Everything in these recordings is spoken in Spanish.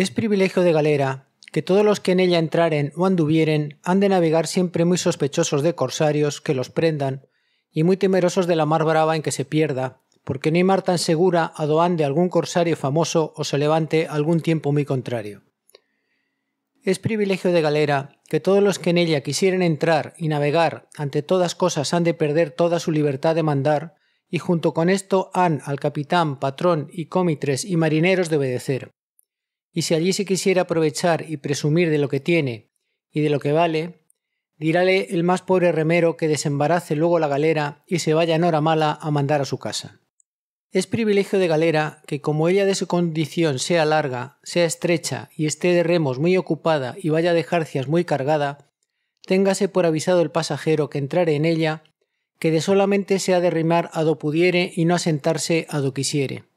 Es privilegio de galera que todos los que en ella entraren o anduvieren han de navegar siempre muy sospechosos de corsarios que los prendan y muy temerosos de la mar brava en que se pierda, porque no hay mar tan segura a doán de algún corsario famoso o se levante algún tiempo muy contrario. Es privilegio de galera que todos los que en ella quisieren entrar y navegar ante todas cosas han de perder toda su libertad de mandar, y junto con esto han al capitán, patrón y cómitres y marineros de obedecer y si allí se quisiera aprovechar y presumir de lo que tiene y de lo que vale, dirále el más pobre remero que desembarace luego la galera y se vaya en hora mala a mandar a su casa. Es privilegio de galera que como ella de su condición sea larga, sea estrecha y esté de remos muy ocupada y vaya de jarcias muy cargada, téngase por avisado el pasajero que entrare en ella, que de solamente se ha de rimar a do pudiere y no asentarse a do quisiere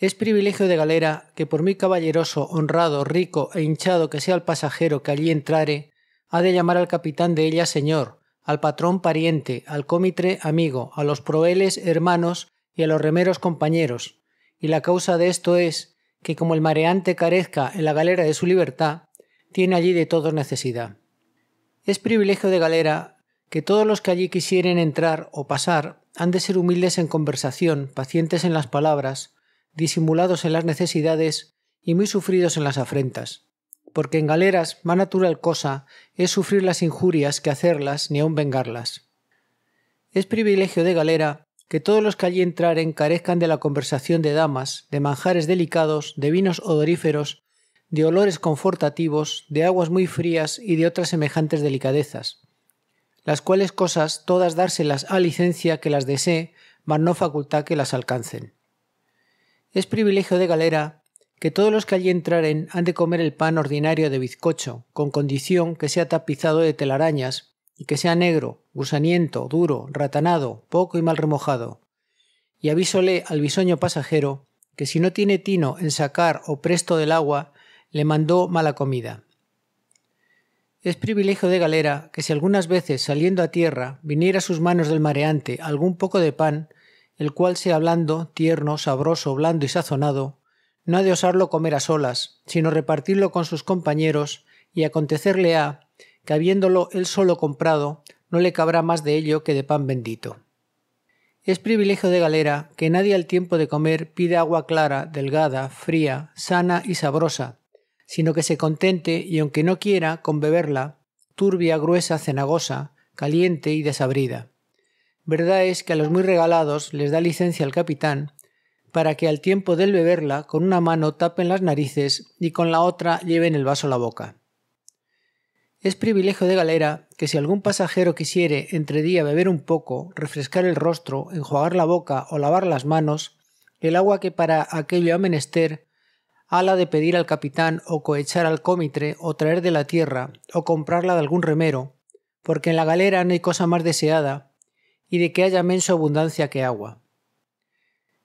es privilegio de galera que por muy caballeroso, honrado, rico e hinchado que sea el pasajero que allí entrare, ha de llamar al capitán de ella señor, al patrón pariente, al cómitre amigo, a los proeles hermanos y a los remeros compañeros. Y la causa de esto es que como el mareante carezca en la galera de su libertad, tiene allí de todos necesidad. Es privilegio de galera que todos los que allí quisieren entrar o pasar han de ser humildes en conversación, pacientes en las palabras, disimulados en las necesidades y muy sufridos en las afrentas, porque en galeras más natural cosa es sufrir las injurias que hacerlas ni aun vengarlas. Es privilegio de galera que todos los que allí entraren carezcan de la conversación de damas, de manjares delicados, de vinos odoríferos, de olores confortativos, de aguas muy frías y de otras semejantes delicadezas, las cuales cosas todas dárselas a licencia que las desee, mas no facultad que las alcancen. Es privilegio de galera que todos los que allí entraren han de comer el pan ordinario de bizcocho, con condición que sea tapizado de telarañas, y que sea negro, gusaniento, duro, ratanado, poco y mal remojado. Y avísole al bisoño pasajero que si no tiene tino en sacar o presto del agua, le mandó mala comida. Es privilegio de galera que si algunas veces saliendo a tierra viniera a sus manos del mareante algún poco de pan, el cual sea blando, tierno, sabroso, blando y sazonado, no ha de osarlo comer a solas, sino repartirlo con sus compañeros, y acontecerle ha que habiéndolo él solo comprado, no le cabrá más de ello que de pan bendito. Es privilegio de galera que nadie al tiempo de comer pida agua clara, delgada, fría, sana y sabrosa, sino que se contente y aunque no quiera con beberla, turbia, gruesa, cenagosa, caliente y desabrida. Verdad es que a los muy regalados les da licencia el capitán para que al tiempo del beberla con una mano tapen las narices y con la otra lleven el vaso a la boca. Es privilegio de galera que si algún pasajero quisiere entre día beber un poco, refrescar el rostro, enjuagar la boca o lavar las manos, el agua que para aquello ha menester, ala de pedir al capitán o cohechar al cómitre o traer de la tierra o comprarla de algún remero, porque en la galera no hay cosa más deseada y de que haya menos abundancia que agua.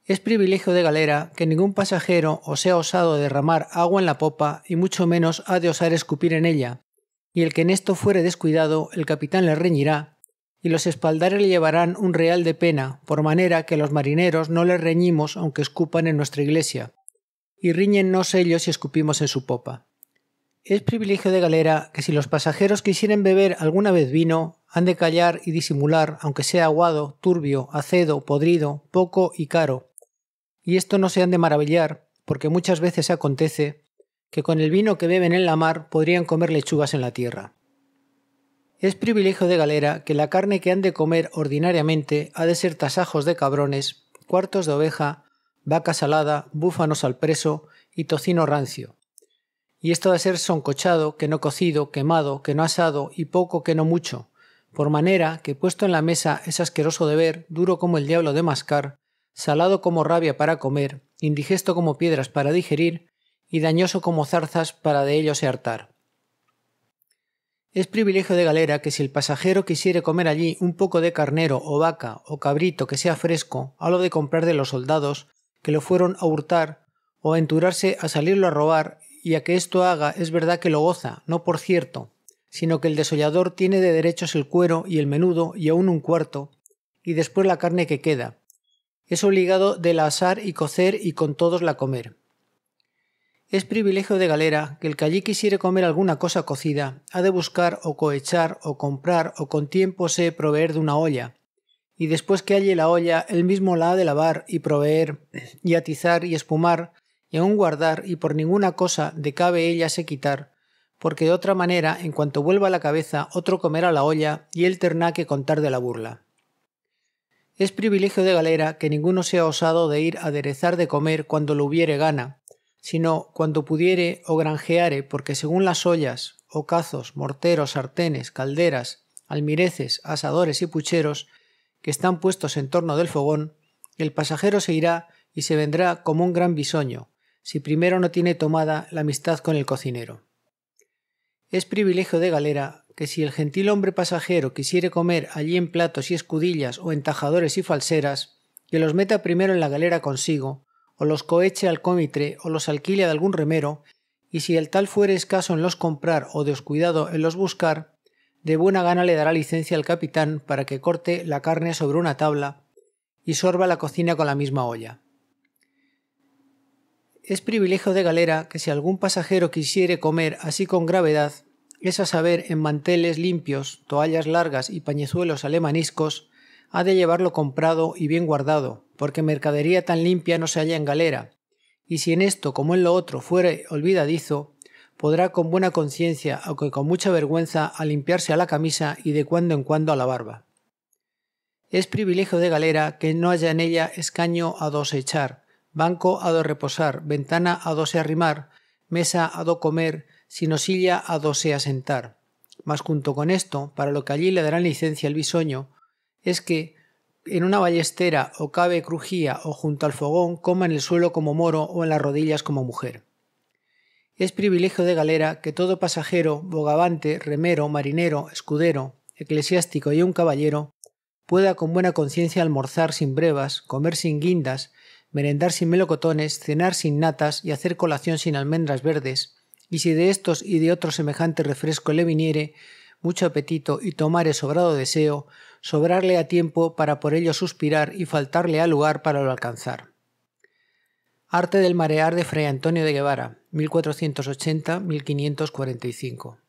Es privilegio de galera que ningún pasajero os sea osado derramar agua en la popa y mucho menos ha de osar escupir en ella, y el que en esto fuere descuidado el capitán le reñirá, y los espaldares le llevarán un real de pena, por manera que los marineros no les reñimos aunque escupan en nuestra iglesia, y riñennos ellos si escupimos en su popa. Es privilegio de galera que si los pasajeros quisieren beber alguna vez vino, han de callar y disimular, aunque sea aguado, turbio, acedo, podrido, poco y caro. Y esto no se han de maravillar, porque muchas veces acontece que con el vino que beben en la mar podrían comer lechugas en la tierra. Es privilegio de galera que la carne que han de comer ordinariamente ha de ser tasajos de cabrones, cuartos de oveja, vaca salada, búfanos al preso y tocino rancio. Y esto ha de ser soncochado, que no cocido, quemado, que no asado y poco que no mucho, por manera que puesto en la mesa es asqueroso de ver, duro como el diablo de mascar, salado como rabia para comer, indigesto como piedras para digerir, y dañoso como zarzas para de ello se hartar. Es privilegio de galera que si el pasajero quisiere comer allí un poco de carnero o vaca o cabrito que sea fresco, a lo de comprar de los soldados, que lo fueron a hurtar, o aventurarse a salirlo a robar, y a que esto haga es verdad que lo goza, no por cierto, sino que el desollador tiene de derechos el cuero y el menudo y aún un cuarto, y después la carne que queda. Es obligado de la asar y cocer y con todos la comer. Es privilegio de galera que el que allí quisiere comer alguna cosa cocida ha de buscar o cohechar o comprar o con tiempo se proveer de una olla, y después que halle la olla él mismo la ha de lavar y proveer y atizar y espumar y aun guardar y por ninguna cosa de cabe ella se quitar, porque de otra manera, en cuanto vuelva la cabeza, otro comerá la olla y él tendrá que contar de la burla. Es privilegio de Galera que ninguno sea osado de ir a aderezar de comer cuando lo hubiere gana, sino cuando pudiere o granjeare, porque según las ollas, o cazos, morteros, sartenes, calderas, almireces, asadores y pucheros, que están puestos en torno del fogón, el pasajero se irá y se vendrá como un gran bisoño, si primero no tiene tomada la amistad con el cocinero es privilegio de galera que si el gentil hombre pasajero quisiere comer allí en platos y escudillas o en tajadores y falseras, que los meta primero en la galera consigo, o los coheche al cómitre o los alquile de algún remero, y si el tal fuere escaso en los comprar o descuidado en los buscar, de buena gana le dará licencia al capitán para que corte la carne sobre una tabla y sorba la cocina con la misma olla es privilegio de galera que si algún pasajero quisiere comer así con gravedad, es a saber en manteles limpios, toallas largas y pañezuelos alemaniscos, ha de llevarlo comprado y bien guardado, porque mercadería tan limpia no se halla en galera, y si en esto como en lo otro fuere olvidadizo, podrá con buena conciencia, aunque con mucha vergüenza, a limpiarse a la camisa y de cuando en cuando a la barba. Es privilegio de galera que no haya en ella escaño a dos echar, banco a do reposar, ventana a do arrimar, mesa a do comer, sino silla a do se asentar. Mas junto con esto, para lo que allí le darán licencia el bisoño, es que en una ballestera o cabe crujía o junto al fogón coma en el suelo como moro o en las rodillas como mujer. Es privilegio de galera que todo pasajero, bogavante, remero, marinero, escudero, eclesiástico y un caballero pueda con buena conciencia almorzar sin brevas, comer sin guindas merendar sin melocotones, cenar sin natas y hacer colación sin almendras verdes, y si de estos y de otro semejante refresco le viniere mucho apetito y tomare sobrado deseo, sobrarle a tiempo para por ello suspirar y faltarle a lugar para lo alcanzar. Arte del marear de Fray Antonio de Guevara, 1480-1545.